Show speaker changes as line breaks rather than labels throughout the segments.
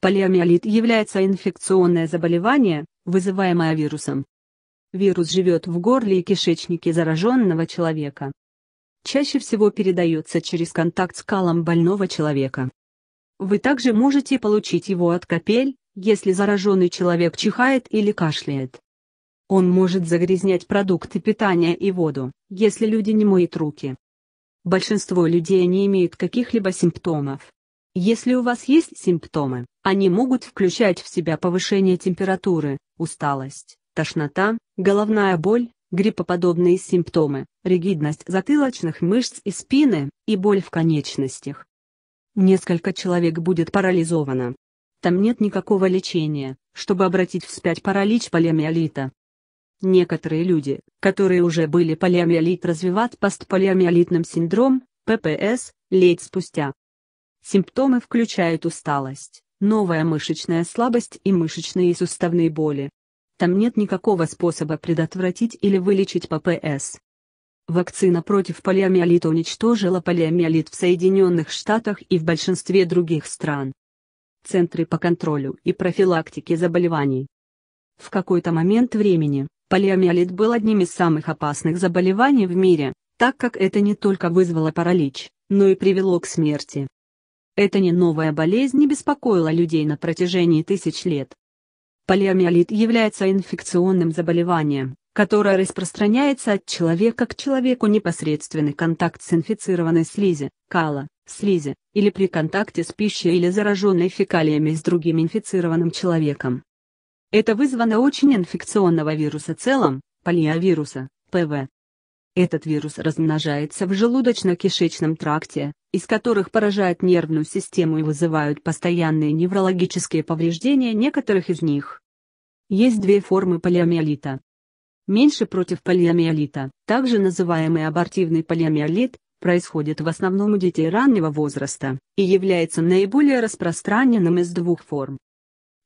Полиомиелит является инфекционное заболевание, вызываемое вирусом. Вирус живет в горле и кишечнике зараженного человека. Чаще всего передается через контакт с калом больного человека. Вы также можете получить его от капель, если зараженный человек чихает или кашляет. Он может загрязнять продукты питания и воду, если люди не моют руки. Большинство людей не имеют каких-либо симптомов, если у вас есть симптомы, они могут включать в себя повышение температуры, усталость, тошнота, головная боль, гриппоподобные симптомы, ригидность затылочных мышц и спины, и боль в конечностях. Несколько человек будет парализовано. Там нет никакого лечения, чтобы обратить вспять паралич полиомиолита. Некоторые люди, которые уже были полиомиолит развивают постполиомиолитным синдром, ППС, лет спустя. Симптомы включают усталость, новая мышечная слабость и мышечные и суставные боли. Там нет никакого способа предотвратить или вылечить ППС. Вакцина против полиомиелита уничтожила полиомиелит в Соединенных Штатах и в большинстве других стран. Центры по контролю и профилактике заболеваний. В какой-то момент времени, полиомиелит был одним из самых опасных заболеваний в мире, так как это не только вызвало паралич, но и привело к смерти. Эта не новая болезнь не беспокоила людей на протяжении тысяч лет. Полиомиелит является инфекционным заболеванием, которое распространяется от человека к человеку непосредственный контакт с инфицированной слизи, кала, слизи, или при контакте с пищей или зараженной фекалиями с другим инфицированным человеком. Это вызвано очень инфекционного вируса целом, полиовируса, ПВ. Этот вирус размножается в желудочно-кишечном тракте, из которых поражают нервную систему и вызывают постоянные неврологические повреждения некоторых из них. Есть две формы полиомиелита. Меньше против полиомиелита, также называемый абортивный полиомиелит, происходит в основном у детей раннего возраста и является наиболее распространенным из двух форм.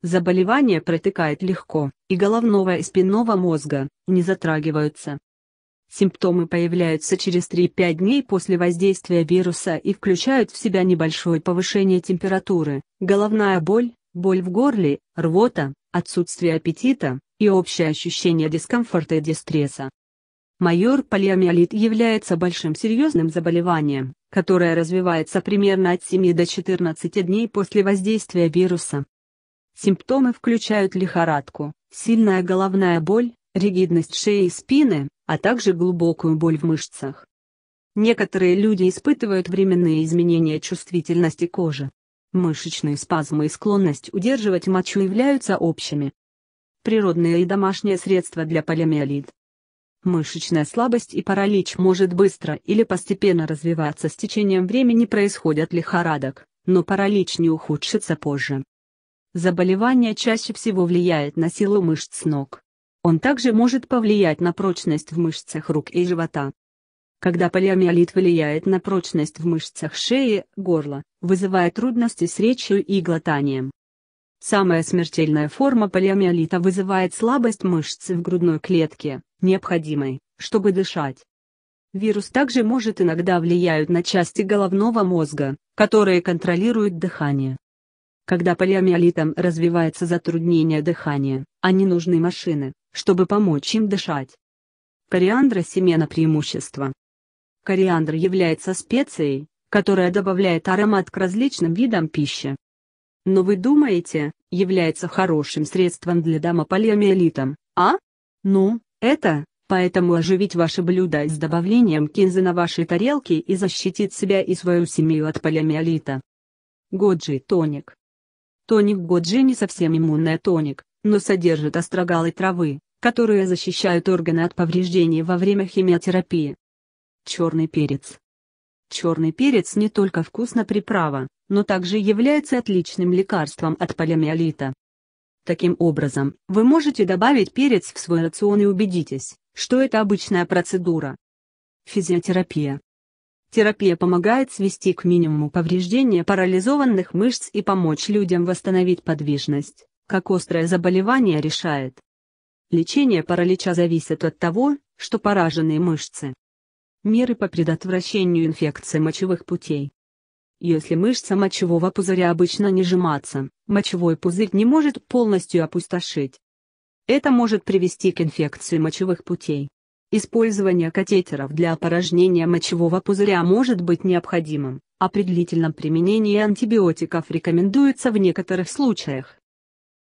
Заболевание протекает легко, и головного и спинного мозга не затрагиваются. Симптомы появляются через 3-5 дней после воздействия вируса и включают в себя небольшое повышение температуры, головная боль, боль в горле, рвота, отсутствие аппетита и общее ощущение дискомфорта и дистресса. Майор полиомиелит является большим серьезным заболеванием, которое развивается примерно от 7 до 14 дней после воздействия вируса. Симптомы включают лихорадку, сильная головная боль, ригидность шеи и спины, а также глубокую боль в мышцах. Некоторые люди испытывают временные изменения чувствительности кожи. Мышечные спазмы и склонность удерживать мочу являются общими. Природные и домашние средства для полиомиелит. Мышечная слабость и паралич может быстро или постепенно развиваться с течением времени происходят лихорадок, но паралич не ухудшится позже. Заболевание чаще всего влияет на силу мышц ног. Он также может повлиять на прочность в мышцах рук и живота. Когда полиомиелит влияет на прочность в мышцах шеи, горла, вызывая трудности с речью и глотанием. Самая смертельная форма полиомиелита вызывает слабость мышц в грудной клетке, необходимой, чтобы дышать. Вирус также может иногда влиять на части головного мозга, которые контролируют дыхание. Когда полиомиелитом развивается затруднение дыхания, а не нужны машины, чтобы помочь им дышать. Кориандра – семена преимущества. Кориандр является специей, которая добавляет аромат к различным видам пищи. Но вы думаете, является хорошим средством для полиомиелитом, а? Ну, это, поэтому оживить ваше блюдо с добавлением кинзы на вашей тарелке и защитит себя и свою семью от полиомиелита. Годжи тоник. Тоник Годжи не совсем иммунный тоник, но содержит острогалы травы, которые защищают органы от повреждений во время химиотерапии. Черный перец. Черный перец не только вкусная приправа, но также является отличным лекарством от полиомиелита. Таким образом, вы можете добавить перец в свой рацион и убедитесь, что это обычная процедура. Физиотерапия. Терапия помогает свести к минимуму повреждения парализованных мышц и помочь людям восстановить подвижность, как острое заболевание решает Лечение паралича зависит от того, что поражены мышцы. Меры по предотвращению инфекции мочевых путей. Если мышца мочевого пузыря обычно не сжиматься, мочевой пузырь не может полностью опустошить. Это может привести к инфекции мочевых путей. Использование катетеров для опорожнения мочевого пузыря может быть необходимым, а при длительном применении антибиотиков рекомендуется в некоторых случаях.